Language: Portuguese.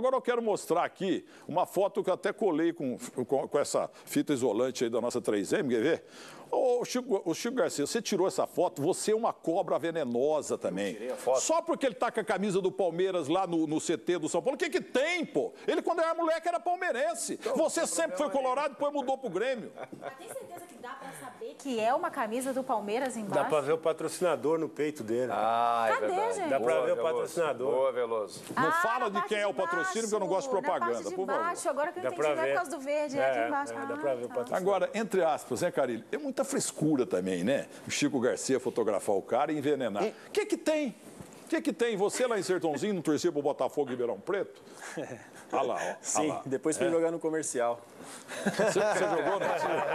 Agora eu quero mostrar aqui uma foto que eu até colei com, com, com essa fita isolante aí da nossa 3M, quer ver? Ô, Chico, o Chico Garcia, você tirou essa foto, você é uma cobra venenosa também. Eu tirei a foto. Só porque ele tá com a camisa do Palmeiras lá no, no CT do São Paulo, o que que tem, pô? Ele quando era moleque era palmeirense. Então, você sempre foi colorado, depois mudou pro Grêmio. Mas tem certeza que dá pra saber que é uma camisa do Palmeiras embaixo? Dá pra ver o patrocinador no peito dele. Ah, é Cadê, verdade. gente? Dá pra Boa, ver Veloso. o patrocinador. Boa, Veloso. Não ah, fala de quem é o patrocínio, porque eu não gosto de propaganda, na parte de por baixo, favor. Agora que eu dá entendi, é por causa do verde, é, aqui é, embaixo. É, dá pra ver o ah, tá. patrocinador. Agora, entre aspas, né, Carilho? É muito muita frescura também, né? O Chico Garcia fotografar o cara e envenenar. O e... que que tem? O que que tem? Você lá em Sertãozinho não torcia pro Botafogo e Ribeirão Preto? Olha lá, ó. Sim, lá. depois foi é. jogar no comercial. Você, você jogou, né?